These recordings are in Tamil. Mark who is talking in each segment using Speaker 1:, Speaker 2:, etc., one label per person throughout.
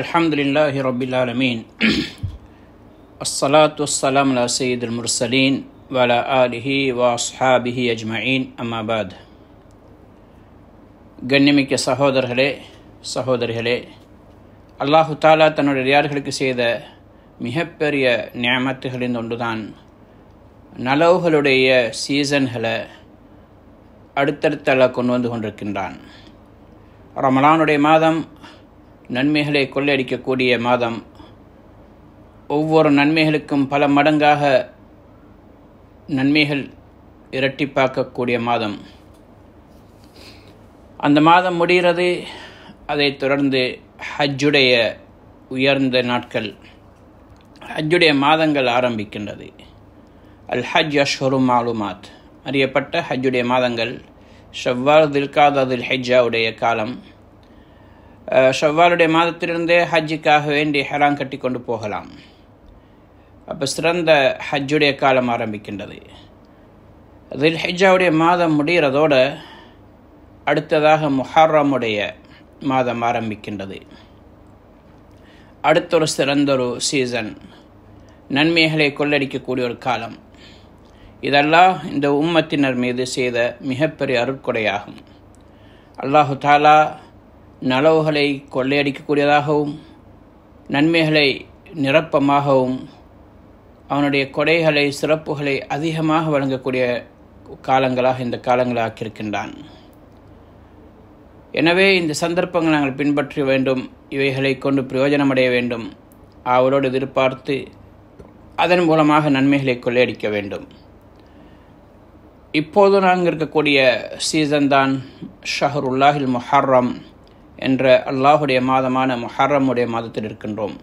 Speaker 1: الحمد لله رب العالمين அலா والسلام அல் முர்சலீன் المرسلين وعلى வாஸ்ஹாபிஹி وأصحابه அம்மாபாத் கண்ணிமிக்க சகோதரர்களே சகோதரிகளே அல்லாஹு தாலா தன்னுடைய யார்களுக்கு செய்த மிகப்பெரிய நியமத்துகளின் ஒன்றுதான் நலவுகளுடைய சீசன்களை அடுத்தடுத்தல கொண்டு வந்து கொண்டிருக்கின்றான் ரமலானுடைய மாதம் நன்மைகளை கொள்ளையடிக்கக்கூடிய மாதம் ஒவ்வொரு நன்மைகளுக்கும் பல மடங்காக நன்மைகள் இரட்டிப்பாக்கக்கூடிய மாதம் அந்த மாதம் முடிகிறது அதை தொடர்ந்து ஹஜ்ஜுடைய உயர்ந்த நாட்கள் ஹஜ்ஜுடைய மாதங்கள் ஆரம்பிக்கின்றது அல் ஹஜ் அஷ்ஹரு மாலுமாத் அறியப்பட்ட ஹஜ்ஜுடைய மாதங்கள் ஷவ்வார் தில்காதில் தில் ஹெஜ்ஜாவுடைய காலம் ஷவ்வாலுடைய மாதத்திலிருந்தே ஹஜ்ஜுக்காக வேண்டி ஹெராம் கட்டி கொண்டு போகலாம் அப்போ சிறந்த ஹஜ்ஜுடைய காலம் ஆரம்பிக்கின்றது அதில் ஹஜ்ஜாவுடைய மாதம் முடிகிறதோடு அடுத்ததாக முஹர்ரமுடைய மாதம் ஆரம்பிக்கின்றது அடுத்த ஒரு சிறந்த ஒரு சீசன் நன்மைகளை கொள்ளடிக்கக்கூடிய ஒரு காலம் இதெல்லாம் இந்த உம்மத்தினர் மீது செய்த மிகப்பெரிய அருட்கொடையாகும் அல்லாஹு தாலா நலவுகளை கொள்ளையடிக்கக்கூடியதாகவும் நன்மைகளை நிரப்பமாகவும் அவனுடைய கொடைகளை சிறப்புகளை அதிகமாக வழங்கக்கூடிய காலங்களாக இந்த காலங்களாக்கியிருக்கின்றான் எனவே இந்த சந்தர்ப்பங்கள் நாங்கள் பின்பற்ற வேண்டும் இவைகளை கொண்டு பிரயோஜனமடைய வேண்டும் அவரோடு எதிர்பார்த்து அதன் மூலமாக நன்மைகளை கொள்ளையடிக்க வேண்டும் இப்போது நாங்கள் இருக்கக்கூடிய சீசன் தான் ஷஹருல்லாஹில் முஹர்ரம் என்ற அல்லாஹுடைய மாதமான மொஹரமுடைய மாதத்தில் இருக்கின்றோம்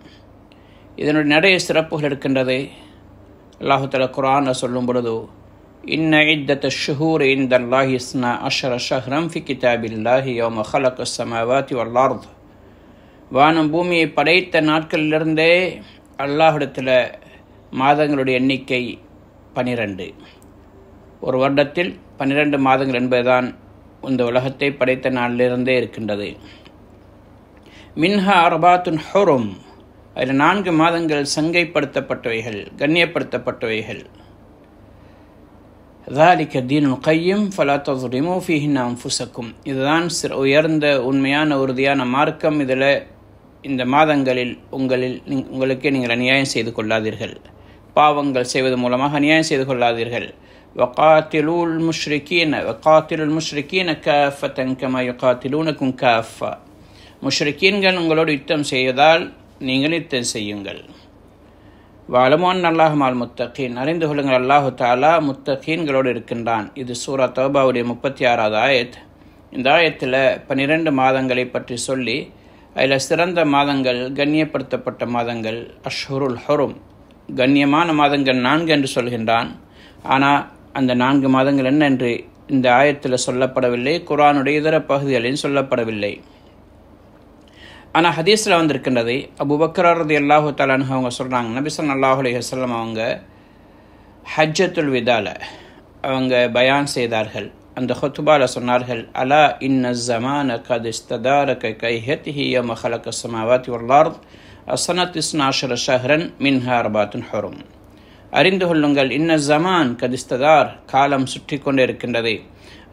Speaker 1: இதனுடைய நிறைய சிறப்புகள் இருக்கின்றது அல்லாஹு தல குரான் சொல்லும் பொழுது இன்ன ஷுஹூர் இந்த அல்லாஹி இஸ்னா அஷர ஷஹ்ரம் ஃபி கிதாபில்லாஹி யோம ஹலக் சமாவாதி வல்லார்த் வானம் பூமியை படைத்த நாட்களிலிருந்தே அல்லாஹிடத்தில் மாதங்களுடைய எண்ணிக்கை பனிரெண்டு ஒரு வருடத்தில் பன்னிரண்டு மாதங்கள் என்பதுதான் இந்த உலகத்தை படைத்த நாளிலிருந்தே இருக்கின்றது மின்ஹா அரபாத்துன் ஹொரும் அதில் நான்கு மாதங்கள் சங்கைப்படுத்தப்பட்டவைகள் கண்ணியப்படுத்தப்பட்டவைகள் ذلك الدين القيم فلا تظلموا فيهن أنفسكم இதுதான் சிற உயர்ந்த உண்மையான உறுதியான மார்க்கம் இதில் இந்த மாதங்களில் உங்களில் உங்களுக்கு நீங்கள் அநியாயம் செய்து கொள்ளாதீர்கள் பாவங்கள் செய்வது மூலமாக அநியாயம் செய்து கொள்ளாதீர்கள் வக்காத்திலுல் முஷ்ரிகீன வக்காத்திலுல் முஷ்ரிகீன கஃப தங்கம யுகாத்திலூனக்கும் முஷ்ரிக்கீன்கள் உங்களோடு யுத்தம் செய்வதால் நீங்கள் யுத்தம் செய்யுங்கள் வாலமான் அல்லாஹுமால் முத்தகீன் அறிந்து கொள்ளுங்கள் அல்லாஹு தாலா முத்தகீன்களோடு இருக்கின்றான் இது சூரா தௌபாவுடைய முப்பத்தி ஆறாவது ஆயத் இந்த ஆயத்தில் பன்னிரெண்டு மாதங்களை பற்றி சொல்லி அதில் சிறந்த மாதங்கள் கண்ணியப்படுத்தப்பட்ட மாதங்கள் அஷ்ஹுருல் ஹொரும் கண்ணியமான மாதங்கள் நான்கு என்று சொல்கின்றான் ஆனால் அந்த நான்கு மாதங்கள் என்ன என்று இந்த ஆயத்தில் சொல்லப்படவில்லை குரானுடைய இதர பகுதிகளில் சொல்லப்படவில்லை ஆனால் ஹதீஸில் வந்திருக்கின்றது அபுபக்கரது எல்லா தலான்னு அவங்க சொல்கிறாங்க நபிசன் அல்லாஹு அலையம் அவங்க ஹஜ்ஜத்துல் விதால அவங்க பயான் செய்தார்கள் அந்த ஹொத்துபால சொன்னார்கள் அலா இன்ன ஜமான ஹெத் ஹிய மஹலக சமாவாத்தி உள்ளார் அசனத் இஸ்னாஷர ஷஹரன் மின்ஹார்பாத்துன் ஹொரும் அறிந்து கொள்ளுங்கள் இன்ன ஜமான் கதிஸ்ததார் காலம் சுற்றி இருக்கின்றது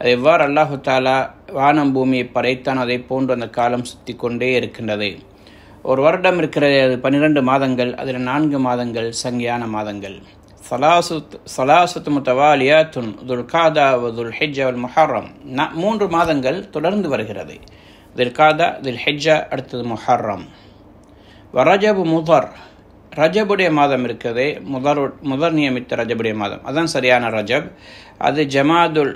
Speaker 1: அது எவ்வாறு அல்லாஹு தாலா வானம் பூமியை படைத்தான் அதை போன்று அந்த காலம் சுற்றி கொண்டே இருக்கின்றது ஒரு வருடம் இருக்கிற பன்னிரெண்டு மாதங்கள் அதில் நான்கு மாதங்கள் சங்கியான மாதங்கள் சலாசுத் சலாசுத் முத்தவாலியா துன் துல்காதா துல் ஹெஜ் அவல் முஹர்ரம் மூன்று மாதங்கள் தொடர்ந்து வருகிறது துல்காதா துல் ஹெஜ்ஜா அடுத்தது முஹர்ரம் வரஜபு முதர் ரஜபுடைய மாதம் இருக்கிறது முதல் முதல் நியமித்த ரஜபுடைய மாதம் அதுதான் சரியான ரஜப் அது ஜமாதுல்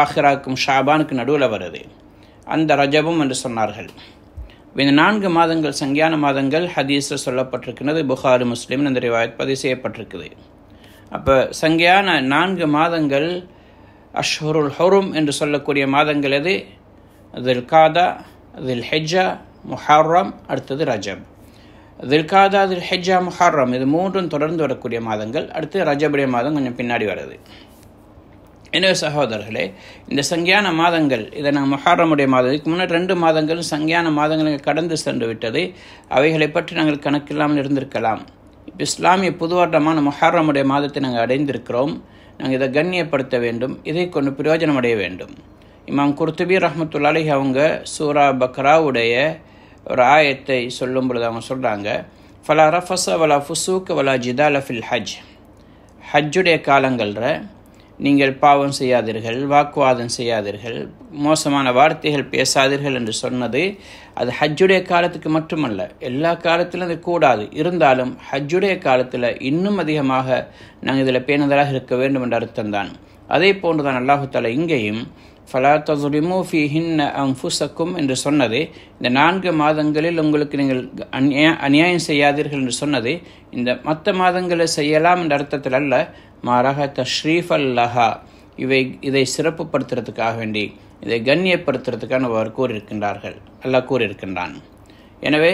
Speaker 1: ஆஹிராக்கும் ஷாபானுக்கு நடுவில் வருது அந்த ரஜபும் என்று சொன்னார்கள் இந்த நான்கு மாதங்கள் சங்கியான மாதங்கள் ஹதீஸில் சொல்லப்பட்டிருக்கிறது புகாரி முஸ்லீம் அந்த ரிவாயத் பதிவு செய்யப்பட்டிருக்குது அப்போ சங்கியான நான்கு மாதங்கள் அஷ்ஹருல் ஹொரும் என்று சொல்லக்கூடிய மாதங்கள் எது தில் காதா தில் ஹெஜ்ஜா முஹர்ரம் அடுத்தது ரஜப் தில்காதா தில் ஹெஜ்ஜா முஹர்ரம் இது மூன்றும் தொடர்ந்து வரக்கூடிய மாதங்கள் அடுத்து ரஜபுடைய மாதம் கொஞ்சம் பின்னாடி வருது எனவே சகோதரர்களே இந்த சங்கியான மாதங்கள் இதை நாங்கள் மொஹாரமுடைய மாதம் இதுக்கு முன்னாடி ரெண்டு மாதங்களும் சங்கியான மாதங்கள் கடந்து சென்று விட்டது அவைகளை பற்றி நாங்கள் கணக்கில்லாமல் இருந்திருக்கலாம் இப்போ இஸ்லாமிய புதுவட்டமான வருடமான மொஹாரமுடைய மாதத்தை நாங்கள் அடைந்திருக்கிறோம் நாங்கள் இதை கண்ணியப்படுத்த வேண்டும் இதை கொண்டு பிரயோஜனம் அடைய வேண்டும் இமாம் குர்துபி ரஹமத்துல்லாலி அவங்க சூரா பக்ராவுடைய ஒரு ஆயத்தை சொல்லும் பொழுது அவங்க சொல்கிறாங்க ஃபலா ரஃபஸ வலா ஃபுசூக் வலா ஜிதால ஃபில் ஹஜ் ஹஜ்ஜுடைய காலங்களில் நீங்கள் பாவம் செய்யாதீர்கள் வாக்குவாதம் செய்யாதீர்கள் மோசமான வார்த்தைகள் பேசாதீர்கள் என்று சொன்னது அது ஹஜ்ஜுடைய காலத்துக்கு மட்டுமல்ல எல்லா காலத்திலும் அது கூடாது இருந்தாலும் ஹஜ்ஜுடைய காலத்தில் இன்னும் அதிகமாக நாங்கள் இதில் பேணுதலாக இருக்க வேண்டும் என்ற அர்த்தம்தான் அதே போன்று தான் தலை இங்கேயும் ஃபலா தசுரிமு ஃபி என்று சொன்னது இந்த நான்கு மாதங்களில் உங்களுக்கு நீங்கள் அநியா அநியாயம் செய்யாதீர்கள் என்று சொன்னது இந்த மற்ற மாதங்களை செய்யலாம் என்ற அர்த்தத்தில் அல்ல மாறாக தஷ்ரீஃப் அல்லஹா இவை இதை சிறப்புப்படுத்துறதுக்காக வேண்டி இதை கண்ணியப்படுத்துறதுக்கான அவர் கூறியிருக்கின்றார்கள் அல்ல கூறியிருக்கின்றான் எனவே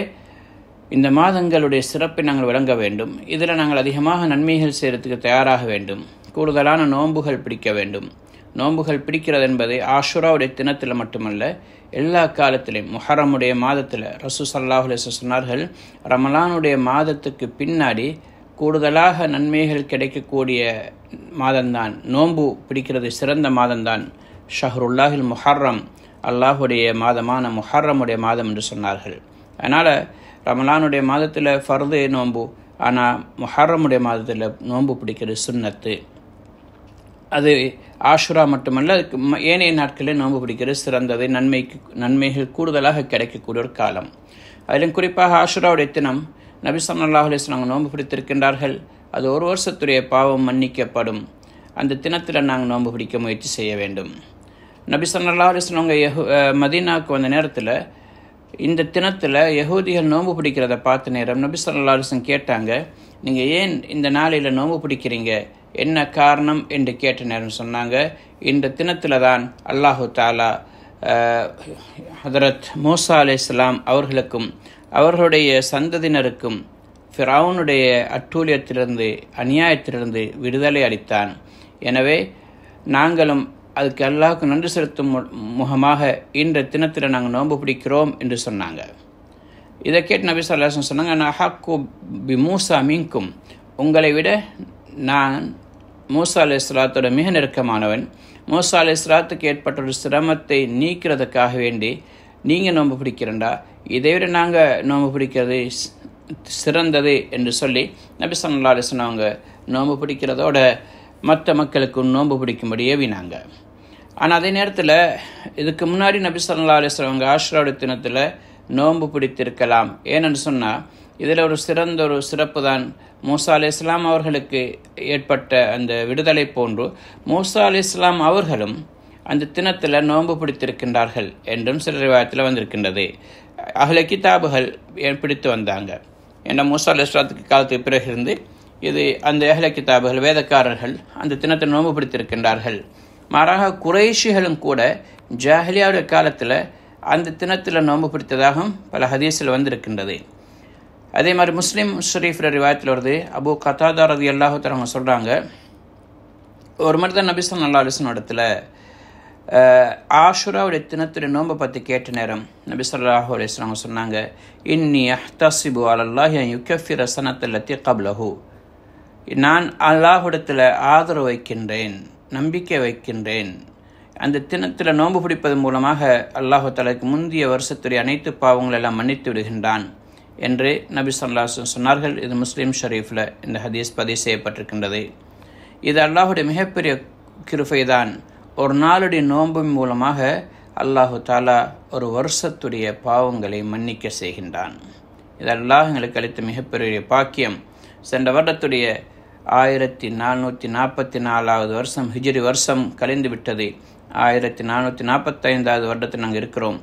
Speaker 1: இந்த மாதங்களுடைய சிறப்பை நாங்கள் விளங்க வேண்டும் இதில் நாங்கள் அதிகமாக நன்மைகள் செய்கிறதுக்கு தயாராக வேண்டும் கூடுதலான நோன்புகள் பிடிக்க வேண்டும் நோன்புகள் பிடிக்கிறது என்பது ஆஷுராவுடைய தினத்தில் மட்டுமல்ல எல்லா காலத்திலையும் முஹரமுடைய மாதத்தில் ரசூ சல்லாஹுலே சொன்னார்கள் ரமலானுடைய மாதத்துக்கு பின்னாடி கூடுதலாக நன்மைகள் கிடைக்கக்கூடிய மாதம்தான் நோன்பு பிடிக்கிறது சிறந்த மாதம்தான் ஷஹருல்லாஹில் முஹர்ரம் அல்லாஹுடைய மாதமான முஹர்ரமுடைய மாதம் என்று சொன்னார்கள் அதனால் ரமலானுடைய மாதத்தில் ஃபர்தே நோன்பு ஆனால் முஹர்ரமுடைய மாதத்தில் நோன்பு பிடிக்கிறது சுன்னத்து அது ஆஷுரா மட்டுமல்ல அதுக்கு ஏனைய நாட்களில் நோன்பு பிடிக்கிறது சிறந்தது நன்மைக்கு நன்மைகள் கூடுதலாக கிடைக்கக்கூடிய ஒரு காலம் அதிலும் குறிப்பாக ஆஷுராவுடைய தினம் நபி சல்லாஹ் நாங்கள் நோன்பு பிடித்திருக்கின்றார்கள் அது ஒரு வருஷத்துடைய பாவம் மன்னிக்கப்படும் அந்த தினத்தில் நாங்கள் நோன்பு பிடிக்க முயற்சி செய்ய வேண்டும் நபி சல்லா அலிஸ்லவங்க யஹு மதீனாவுக்கு வந்த நேரத்தில் இந்த தினத்தில் யகூதிகள் நோன்பு பிடிக்கிறத பார்த்த நேரம் நபி சல்லா அலிஸ்லம் கேட்டாங்க நீங்கள் ஏன் இந்த நாளையில் நோன்பு பிடிக்கிறீங்க என்ன காரணம் என்று கேட்ட நேரம் சொன்னாங்க இந்த தினத்தில் தான் அல்லாஹு தாலா ஹதரத் மோசா அலி இஸ்லாம் அவர்களுக்கும் அவர்களுடைய சந்ததியினருக்கும் ஃபிரவுனுடைய அட்டூழியத்திலிருந்து அநியாயத்திலிருந்து விடுதலை அளித்தான் எனவே நாங்களும் அதுக்கு அல்லாஹுக்கு நன்றி செலுத்தும் முகமாக இன்ற தினத்தில் நாங்கள் நோன்பு பிடிக்கிறோம் என்று சொன்னாங்க இதை கேட்டு நபி சொல்லாசன் சொன்னாங்க நான் ஹாக்கு பி மூசா மீங்கும் உங்களை விட நான் மூசா அலி இஸ்லாத்தோட மிக நெருக்கமானவன் மூசா அலி இஸ்லாத்துக்கு ஏற்பட்ட ஒரு சிரமத்தை நீக்கிறதுக்காக வேண்டி நீங்கள் நோன்பு பிடிக்கிறண்டா இதை விட நாங்கள் நோன்பு பிடிக்கிறது சிறந்தது என்று சொல்லி நபி சல்லா அலிஸ்லாம் அவங்க நோன்பு பிடிக்கிறதோட மற்ற மக்களுக்கும் நோன்பு பிடிக்கும்படி ஏவினாங்க ஆனால் அதே நேரத்தில் இதுக்கு முன்னாடி நபி சல்லா அலிஸ்லாம் அவங்க ஆஷ்ராவுடைய தினத்தில் நோன்பு பிடித்திருக்கலாம் ஏன்னு சொன்னால் இதில் ஒரு சிறந்த ஒரு சிறப்பு தான் மூசா அலி இஸ்லாம் அவர்களுக்கு ஏற்பட்ட அந்த விடுதலை போன்று மூசா அலி இஸ்லாம் அவர்களும் அந்த தினத்தில் நோன்பு பிடித்திருக்கின்றார்கள் என்றும் சில ரிவாயத்தில் வந்திருக்கின்றது அகல கிதாபுகள் பிடித்து வந்தாங்க ஏன்னா மூசா அலி இஸ்லாத்துக்கு காலத்துக்கு பிறகு இருந்து இது அந்த அகல கிதாபுகள் வேதக்காரர்கள் அந்த தினத்தை நோன்பு பிடித்திருக்கின்றார்கள் மாறாக குறைஷிகளும் கூட ஜாஹிலியாவுடைய காலத்தில் அந்த தினத்தில் நோன்பு பிடித்ததாகவும் பல ஹதீஸில் வந்திருக்கின்றது அதே மாதிரி முஸ்லீம் ஷரீஃப் ரிவாயத்தில் வருது அபு கத்தாதார் அது எல்லாத்தரவங்க சொல்கிறாங்க ஒரு மாதிரி தான் நபிசன் நல்லா அலிசன் இடத்துல ஆஷுராவுடைய தினத்துடைய நோன்பை பற்றி கேட்ட நேரம் நபி சொல்லாஹு அலிஸ்லாம் சொன்னாங்க இன்னி அல்லாஹ் என் யுக்கஃபி ரசனத்தில் கப்லஹூ நான் அல்லாஹுடத்தில் ஆதரவு வைக்கின்றேன் நம்பிக்கை வைக்கின்றேன் அந்த தினத்தில் நோன்பு பிடிப்பது மூலமாக அல்லாஹு தலைக்கு முந்தைய வருஷத்துடைய அனைத்து பாவங்களெல்லாம் மன்னித்து விடுகின்றான் என்று நபி சொல்லாசன் சொன்னார்கள் இது முஸ்லீம் ஷரீஃபில் இந்த ஹதீஸ் பதிவு செய்யப்பட்டிருக்கின்றது இது அல்லாஹுடைய மிகப்பெரிய தான் ஒரு நாளுடைய நோன்பு மூலமாக அல்லாஹு தாலா ஒரு வருஷத்துடைய பாவங்களை மன்னிக்க செய்கின்றான் இது அல்லாஹ் எங்களுக்கு அளித்த மிகப்பெரிய பாக்கியம் சென்ற வருடத்துடைய ஆயிரத்தி நானூற்றி நாற்பத்தி நாலாவது வருஷம் ஹிஜிரி வருஷம் கழிந்து விட்டது ஆயிரத்தி நானூற்றி நாற்பத்தைந்தாவது வருடத்தில் நாங்கள் இருக்கிறோம்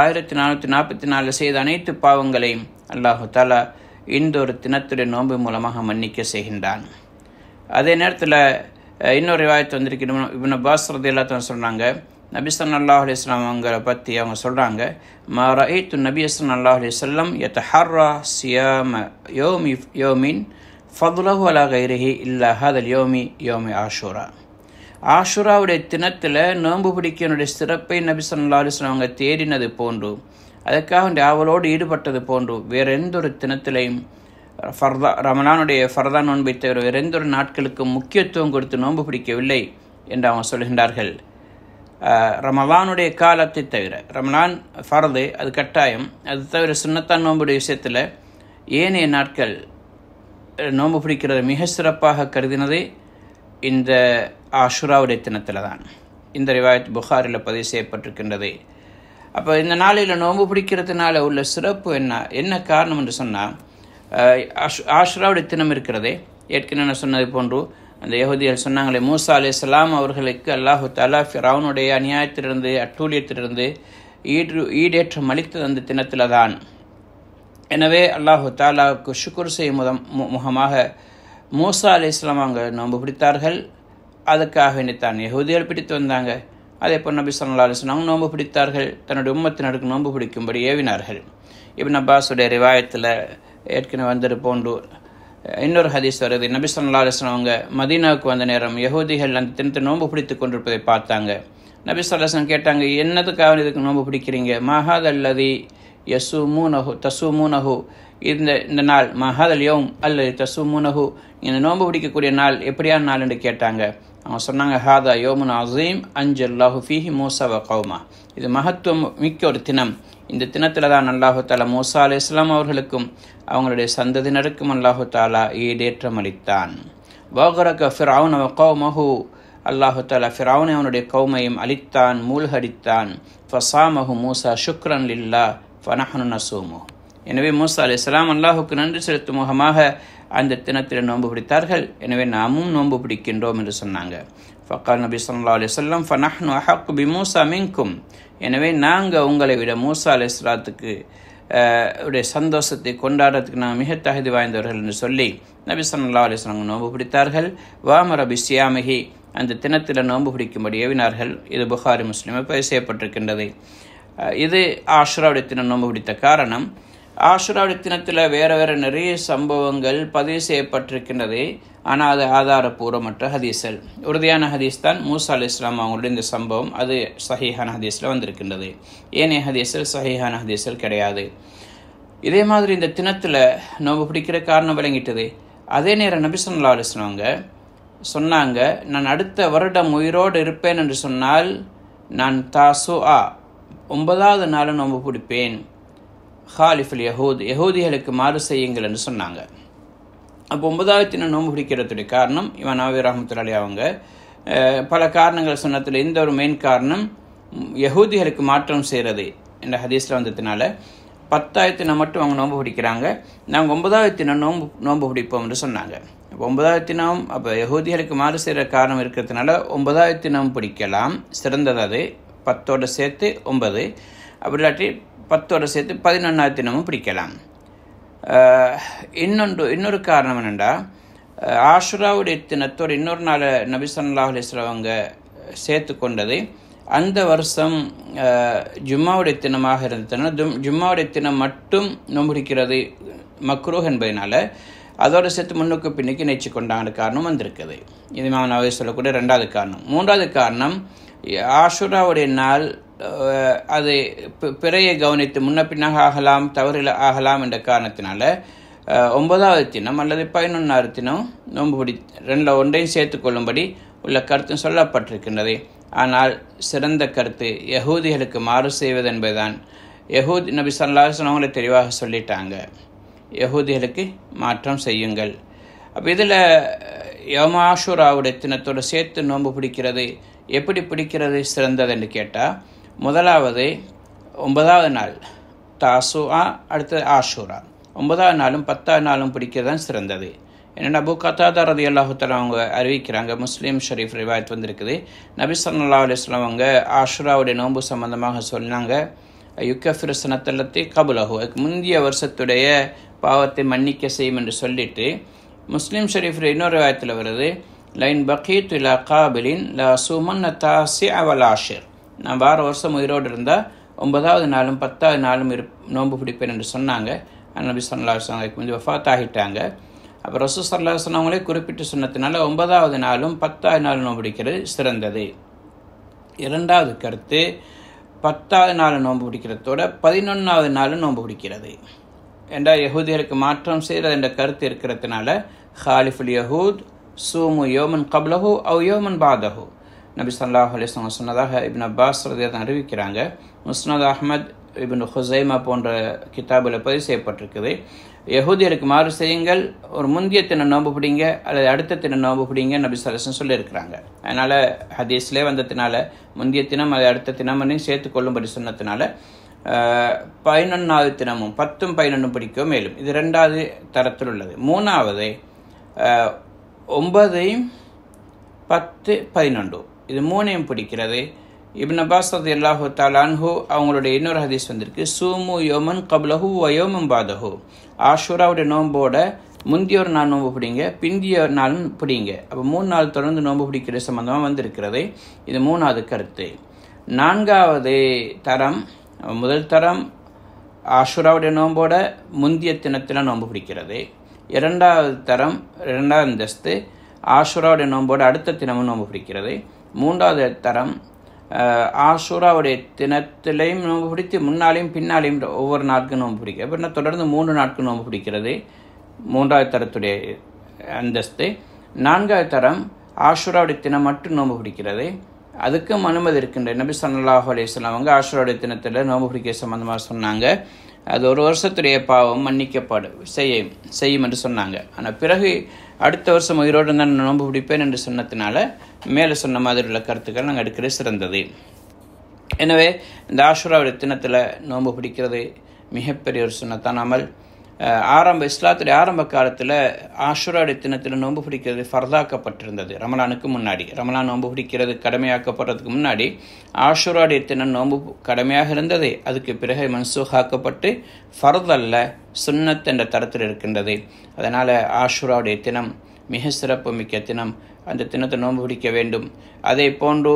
Speaker 1: ஆயிரத்தி நானூற்றி நாற்பத்தி நாலில் செய்த அனைத்து பாவங்களையும் அல்லாஹு தாலா இந்தொரு தினத்துடைய நோன்பு மூலமாக மன்னிக்க செய்கின்றான் அதே நேரத்தில் இன்னொரு வாய்த்து வந்திருக்கிறோம் இவன் பாஸ்ரது எல்லாத்தையும் சொல்கிறாங்க நபிசன் அல்லாஹ் அலிஸ்லாம் அவங்கள பற்றி அவங்க சொல்கிறாங்க மரஹித்து து நபியசன் அல்லாஹ் அலிஸ்லம் எத்த ஹர்ரா சியாம யோமி யோமின் ஃபதுலஹு அலாக கைரஹி இல்லா அதில் யோமி யோமி ஆஷூரா ஆஷுராவுடைய தினத்தில் நோன்பு பிடிக்கனுடைய சிறப்பை நபி சல்லா அலிஸ்லாம் அவங்க தேடினது போன்று அதுக்காக இந்த ஆவலோடு ஈடுபட்டது போன்றும் வேற எந்த ஒரு தினத்திலையும் ஃபர்தா ரமணானுடைய ஃபர்தா நோன்பை தவிர வேற எந்த ஒரு நாட்களுக்கு முக்கியத்துவம் கொடுத்து நோன்பு பிடிக்கவில்லை என்று அவங்க சொல்கின்றார்கள் ரமலானுடைய காலத்தை தவிர ரமலான் ஃபர்து அது கட்டாயம் அது தவிர சின்னத்தான் நோன்புடைய விஷயத்தில் ஏனைய நாட்கள் நோன்பு பிடிக்கிறது மிக சிறப்பாக கருதினது இந்த ஆஷுராவுடைய தினத்தில் தான் இந்த ரிவாயத் புகாரில் பதிவு செய்யப்பட்டிருக்கின்றது அப்போ இந்த நாளில் நோன்பு பிடிக்கிறதுனால உள்ள சிறப்பு என்ன என்ன காரணம் என்று சொன்னால் ஆஷ் ஆஷுராவுடைய தினம் இருக்கிறதே ஏற்கனவே நான் சொன்னது போன்று அந்த யகுதிகள் சொன்னாங்களே மூசா அலே இஸ்லாம் அவர்களுக்கு அல்லாஹு தலா ஃபிரவுனுடைய அநியாயத்திலிருந்து அட்டூழியத்திலிருந்து ஈடு ஈடேற்றம் அளித்தது அந்த தினத்தில் தான் எனவே அல்லாஹு தாலாவுக்கு சுக்குர் செய்யும் மு முகமாக மூசா அலி இஸ்லாம் அவங்க நோன்பு பிடித்தார்கள் அதுக்காக தான் யகுதிகள் பிடித்து வந்தாங்க அதே போல் நபி சொல்லா அலிஸ்லாம் நோன்பு பிடித்தார்கள் தன்னுடைய உம்மத்தினருக்கு நோன்பு பிடிக்கும்படி ஏவினார்கள் இப்போ அப்பாஸுடைய ரிவாயத்தில் ஏற்கனவே வந்தது போன்று இன்னொரு ஹதீஸ் வருது நபி சொல்லா அலிஸ்லாம் அவங்க மதீனாவுக்கு வந்த நேரம் யகுதிகள் அந்த தினத்தை நோன்பு பிடித்து கொண்டிருப்பதை பார்த்தாங்க நபி சொல்லாஸ்லாம் கேட்டாங்க என்னதுக்காக இதுக்கு நோன்பு பிடிக்கிறீங்க மஹாத் அல்லதி தசு மூனஹு இந்த இந்த நாள் மஹாதல் யோம் அல்லது தசு மூனஹு இந்த நோன்பு பிடிக்கக்கூடிய நாள் எப்படியான நாள் என்று கேட்டாங்க அவங்க சொன்னாங்க ஹாதா யோமுன் அசீம் அஞ்சல்லாஹு ஃபீஹி மூசா வ கௌமா இது மகத்துவம் மிக்க ஒரு தினம் இந்த தினத்தில் தான் தாலா மூசா அலி இஸ்லாம் அவர்களுக்கும் அவங்களுடைய சந்ததியினருக்கும் தாலா ஈடேற்றம் அளித்தான் வாகரக ஃபிரவுன் அவ கௌமஹு தாலா ஃபிரவுனை அவனுடைய கௌமையும் அளித்தான் மூழ்கடித்தான் மஹு மூசா சுக்ரன் லில்லா ஃபனஹனு நசூமு எனவே மூசா அலி இஸ்லாம் அல்லாஹுக்கு நன்றி செலுத்தும் முகமாக அந்த தினத்தில் நோன்பு பிடித்தார்கள் எனவே நாமும் நோன்பு பிடிக்கின்றோம் என்று சொன்னாங்க ஃபக்கால் நபி சொல்லா சொல்லம் ஃபனஹ்னு அஹக் பி மூசா மிங்கும் எனவே நாங்கள் உங்களை விட மூசா அலி இஸ்லாத்துக்கு உடைய சந்தோஷத்தை கொண்டாடுறதுக்கு நான் மிக தகுதி வாய்ந்தவர்கள் என்று சொல்லி நபி சொல்லா அலிஸ்லாங்க நோன்பு பிடித்தார்கள் வாமர அபி சியாமகி அந்த தினத்தில் நோன்பு பிடிக்கும்படி ஏவினார்கள் இது புகாரி முஸ்லீமை பயிர் செய்யப்பட்டிருக்கின்றது இது ஆஷ்ராவுடைய தினம் நோன்பு பிடித்த காரணம் ஆசுரா தினத்தில் வேறு வேறு நிறைய சம்பவங்கள் பதிவு செய்யப்பட்டிருக்கின்றது ஆனால் அது ஆதாரபூர்வமற்ற ஹதீஸல் உறுதியான ஹதீஸ் தான் மூசா அலி இஸ்லாம் அவங்களுடைய இந்த சம்பவம் அது சஹிஹான ஹதீஸில் வந்திருக்கின்றது ஏனைய ஹதீசல் சஹிஹான ஹதீசல் கிடையாது இதே மாதிரி இந்த தினத்தில் நோம்பு பிடிக்கிற காரணம் விளங்கிட்டது அதே நேரம் நபிசல்லா அலிஸ்லாங்க சொன்னாங்க நான் அடுத்த வருடம் உயிரோடு இருப்பேன் என்று சொன்னால் நான் தாசு ஆ ஒன்பதாவது நாளும் நோம்பு பிடிப்பேன் ஹாலிஃபுல் யஹூத் யகூதிகளுக்கு மாறு செய்யுங்கள் என்று சொன்னாங்க அப்போ ஒன்பதாவது தினம் நோன்பு பிடிக்கிறதுடைய காரணம் இவன் நவி ரஹமத்துலாலி அவங்க பல காரணங்கள் சொன்னதில் இந்த ஒரு மெயின் காரணம் யகூதிகளுக்கு மாற்றம் செய்கிறது என்ற ஹதீஸில் வந்ததுனால பத்தாயிரத்தி மட்டும் அவங்க நோன்பு பிடிக்கிறாங்க நாங்கள் ஒன்பதாவது தினம் நோன்பு நோன்பு பிடிப்போம் என்று சொன்னாங்க இப்போ ஒன்பதாவது தினம் அப்போ யகூதிகளுக்கு மாறு செய்கிற காரணம் இருக்கிறதுனால ஒன்பதாவது தினம் பிடிக்கலாம் சிறந்தது அது பத்தோடு சேர்த்து ஒன்பது அப்படி இல்லாட்டி பத்தோடு சேர்த்து பதினொன்றாவது தினமும் பிடிக்கலாம் இன்னொன்று இன்னொரு காரணம் என்னென்னா ஆஷுராவுடைய தினத்தோடு இன்னொரு நாள் நபி சல்லா அவங்க சேர்த்து கொண்டது அந்த வருஷம் ஜும்மாவுடைய தினமாக இருந்ததுன்னா ஜும் ஜும்மாவுடைய தினம் மட்டும் நொம்புடிக்கிறது மக்ரூஹ் என்பதனால அதோடு சேர்த்து முன்னுக்கு பின்னுக்கு நினைச்சு கொண்டாங்க காரணம் வந்திருக்குது இது நான் சொல்லக்கூடிய ரெண்டாவது காரணம் மூன்றாவது காரணம் ஆஷுராவுடைய நாள் அது பிறைய கவனித்து முன்ன பின்னாக ஆகலாம் தவறில் ஆகலாம் என்ற காரணத்தினால ஒன்பதாவது தினம் அல்லது பதினொன்றாவது தினம் நோன்பு பிடி ரெண்டில் ஒன்றையும் கொள்ளும்படி உள்ள கருத்தும் சொல்லப்பட்டிருக்கின்றது ஆனால் சிறந்த கருத்து யகூதிகளுக்கு மாறு செய்வது என்பதுதான் யகூதி நபி சல்லாசன் அவங்களை தெளிவாக சொல்லிட்டாங்க யகூதிகளுக்கு மாற்றம் செய்யுங்கள் அப்போ இதில் யமாஷுராவுடைய தினத்தோடு சேர்த்து நோன்பு பிடிக்கிறது எப்படி பிடிக்கிறது சிறந்தது என்று கேட்டால் முதலாவது ஒன்பதாவது நாள் தாசுஆ அடுத்தது ஆஷூரா ஒன்பதாவது நாளும் பத்தாவது நாளும் பிடிக்க தான் சிறந்தது என்னென்னா அபு கத்தாதார் ரதி அல்லாஹுத்தால அவங்க அறிவிக்கிறாங்க முஸ்லீம் ஷரீஃப் ரிவாயத் வந்திருக்குது நபி சல்லா அலுவலாம் அவங்க ஆஷுராவுடைய நோன்பு சம்மந்தமாக சொன்னாங்க யுக்கஃபிர் சனத்தலத்தை அதுக்கு முந்தைய வருஷத்துடைய பாவத்தை மன்னிக்க செய்யும் என்று சொல்லிட்டு முஸ்லீம் ஷரீஃப் இன்னொரு வாயத்தில் வருது லைன் பக்கீத் இல்லா காபிலின் லா சுமன் தாசி அவல் ஆஷிர் நான் வார வருஷம் உயிரோடு இருந்தால் ஒன்பதாவது நாளும் பத்தாவது நாளும் இரு நோன்பு பிடிப்பேன் என்று சொன்னாங்க நபி சொல்லா அவங்களுக்கு கொஞ்சம் வஃத் ஆகிட்டாங்க அப்புறம் ரசூ சல்லா சொன்னவங்களே குறிப்பிட்டு சொன்னதுனால ஒன்பதாவது நாளும் பத்தாவது நாளும் நோன்பு பிடிக்கிறது சிறந்தது இரண்டாவது கருத்து பத்தாவது நாள் நோன்பு பிடிக்கிறதோட பதினொன்றாவது நாளும் நோன்பு பிடிக்கிறது ஏண்டா யகுதிகளுக்கு மாற்றம் செய்த என்ற கருத்து இருக்கிறதுனால ஹாலிஃபுல் யஹூத் சூமு யோமன் கப்லஹூ அவ் யோமன் பாதஹூ நபி சல்லாஹ் அலிஸ்லாம் சொன்னதாக இபின் அப்பாஸ் தான் அறிவிக்கிறாங்க முஸ்னத் அஹமத் இபின் ஹுசைமா போன்ற கிதாபில் பதிவு செய்யப்பட்டிருக்குது யகுதியருக்கு மாறு செய்யுங்கள் ஒரு முந்திய தின நோம்பு பிடிங்க அல்லது அடுத்த தின நோம்பு பிடிங்க நபி சலசன் சொல்லியிருக்கிறாங்க அதனால் ஹதீஸ்லேயே வந்ததுனால முந்தைய தினம் அல்லது அடுத்த தினம்னையும் சேர்த்து கொள்ளும்படி சொன்னதுனால பதினொன்றாவது தினமும் பத்தும் பதினொன்றும் பிடிக்கும் மேலும் இது ரெண்டாவது தரத்தில் உள்ளது மூணாவது ஒன்பதையும் பத்து பதினொன்றும் இது மூணையும் பிடிக்கிறது இப்ன அப்பாஸ் அது அல்லாஹு தாலான்ஹு அவங்களுடைய இன்னொரு ஹதீஸ் வந்திருக்கு சூமு யோமன் கபலஹு வயோமம் பாதஹு ஆஷூராவுடைய நோன்போட முந்திய ஒரு நாள் நோன்பு பிடிங்க பிந்திய ஒரு நாளும் பிடிங்க அப்போ மூணு நாள் தொடர்ந்து நோன்பு பிடிக்கிற சம்மந்தமாக வந்திருக்கிறது இது மூணாவது கருத்து நான்காவது தரம் முதல் தரம் ஆஷுராவுடைய நோன்போட முந்திய தினத்தில் நோன்பு பிடிக்கிறது இரண்டாவது தரம் இரண்டாவது அந்தஸ்து ஆஷுராவுடைய நோன்போட அடுத்த தினமும் நோன்பு பிடிக்கிறது மூன்றாவது தரம் ஆஷூராவுடைய தினத்திலையும் நோன்பு பிடித்து முன்னாலையும் பின்னாலையும் ஒவ்வொரு நாட்கும் நோன்பு பிடிக்கும் எப்படின்னா தொடர்ந்து மூன்று நாட்கள் நோன்பு பிடிக்கிறது மூன்றாவது தரத்துடைய அந்தஸ்து நான்காவது தரம் ஆஷுராவுடைய தினம் மட்டும் நோன்பு பிடிக்கிறது அதுக்கும் அனுமதி இருக்கின்ற நபி சல்லாஹ் அலையம் அவங்க ஆஷுராவுடைய தினத்தில் நோன்பு பிடிக்க சம்மந்தமாக சொன்னாங்க அது ஒரு வருஷத்துடைய பாவம் மன்னிக்கப்படும் செய்யும் செய்யும் என்று சொன்னாங்க ஆனால் பிறகு அடுத்த வருஷம் உயிரோடு நான் நோன்பு பிடிப்பேன் என்று சொன்னதுனால மேலே சொன்ன மாதிரி உள்ள கருத்துக்கள் நாங்கள் எடுக்கிறது சிறந்தது எனவே இந்த ஆசுராவுடைய தினத்தில் நோன்பு பிடிக்கிறது மிகப்பெரிய ஒரு சுண்ணத்தான அமல் ஆரம்ப இஸ்லாத்துடைய ஆரம்ப காலத்தில் ஆஷுராடைய தினத்தில் நோன்பு பிடிக்கிறது ஃபர்தாக்கப்பட்டிருந்தது ரமலானுக்கு முன்னாடி ரமலான் நோன்பு பிடிக்கிறது கடமையாக்கப்படுறதுக்கு முன்னாடி ஆஷுராடைய தினம் நோன்பு கடமையாக இருந்தது அதுக்கு பிறகு மன்சூகாக்கப்பட்டு ஃபர்தல்ல சுன்னத் என்ற தரத்தில் இருக்கின்றது அதனால் ஆஷுராவுடைய தினம் மிக சிறப்பு மிக்க தினம் அந்த தினத்தை நோன்பு பிடிக்க வேண்டும் அதே போன்று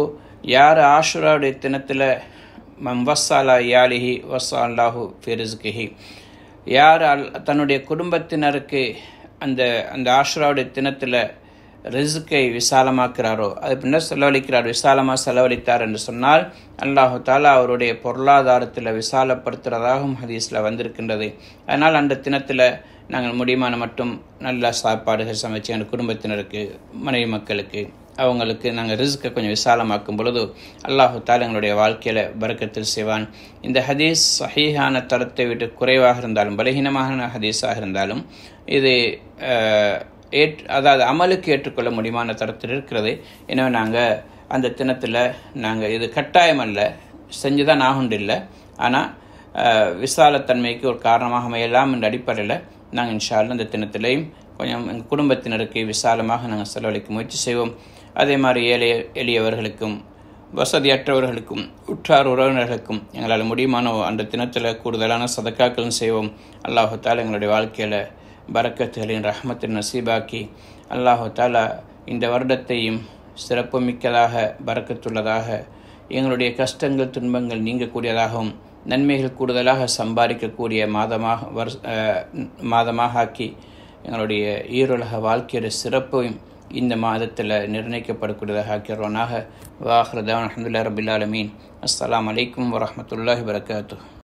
Speaker 1: யார் ஆஷுராவுடைய தினத்தில் மம் வசாலா யாலிஹி வசாலாஹு ஃபிரிஸ்கிஹி யார் அல் தன்னுடைய குடும்பத்தினருக்கு அந்த அந்த ஆஷ்ராவுடைய தினத்தில் ரிசுக்கை விசாலமாக்கிறாரோ அது பின்னர் செலவழிக்கிறார் விசாலமாக செலவழித்தார் என்று சொன்னால் அல்லாஹு தாலா அவருடைய பொருளாதாரத்தில் விசாலப்படுத்துகிறதாகவும் ஹதீஸில் வந்திருக்கின்றது அதனால் அந்த தினத்தில் நாங்கள் முடியுமான மட்டும் நல்ல சாப்பாடுகள் சமைச்சு எங்கள் குடும்பத்தினருக்கு மனைவி மக்களுக்கு அவங்களுக்கு நாங்கள் ரிஸ்க்கை கொஞ்சம் விசாலமாக்கும் பொழுது அல்லாஹு தால் எங்களுடைய வாழ்க்கையில் பறக்கத்தில் செய்வான் இந்த ஹதீஸ் சஹீஹான தரத்தை விட்டு குறைவாக இருந்தாலும் பலகீனமான ஹதீஸாக இருந்தாலும் இது ஏற் அதாவது அமலுக்கு ஏற்றுக்கொள்ள முடியுமான தரத்தில் இருக்கிறது எனவே நாங்கள் அந்த தினத்தில் நாங்கள் இது கட்டாயம் அல்ல செஞ்சு தான் ஆகுண்டு இல்லை ஆனால் விசாலத்தன்மைக்கு ஒரு காரணமாக அமையலாம் என்ற அடிப்படையில் நாங்கள் இன்ஷால்ல அந்த தினத்திலையும் கொஞ்சம் எங்கள் குடும்பத்தினருக்கு விசாலமாக நாங்கள் செலவழிக்க முயற்சி செய்வோம் அதே மாதிரி ஏழை எளியவர்களுக்கும் வசதியற்றவர்களுக்கும் உற்றார் உறவினர்களுக்கும் எங்களால் முடியுமானோ அந்த தினத்தில் கூடுதலான சதக்காக்களும் செய்வோம் அல்லாஹத்தால் எங்களுடைய வாழ்க்கையில் பரக்கத்துகளின் ரஹமத்தின் நசீபாக்கி அல்லாஹால இந்த வருடத்தையும் சிறப்புமிக்கதாக பறக்கத்துள்ளதாக எங்களுடைய கஷ்டங்கள் துன்பங்கள் நீங்கக்கூடியதாகவும் நன்மைகள் கூடுதலாக சம்பாதிக்கக்கூடிய மாதமாக வர் மாதமாக ஆக்கி எங்களுடைய ஈரோலக வாழ்க்கையோட சிறப்பையும் இந்த மாதத்தில் நிர்ணயிக்கப்படக்கூடியதாக ஹாக்கிரோனாக வாஹ்ரதான் அஹமதுல்லா ரபில் அஸ்லாம் வலைக்கம் வரமத்துல்லாஹி வரகாத்து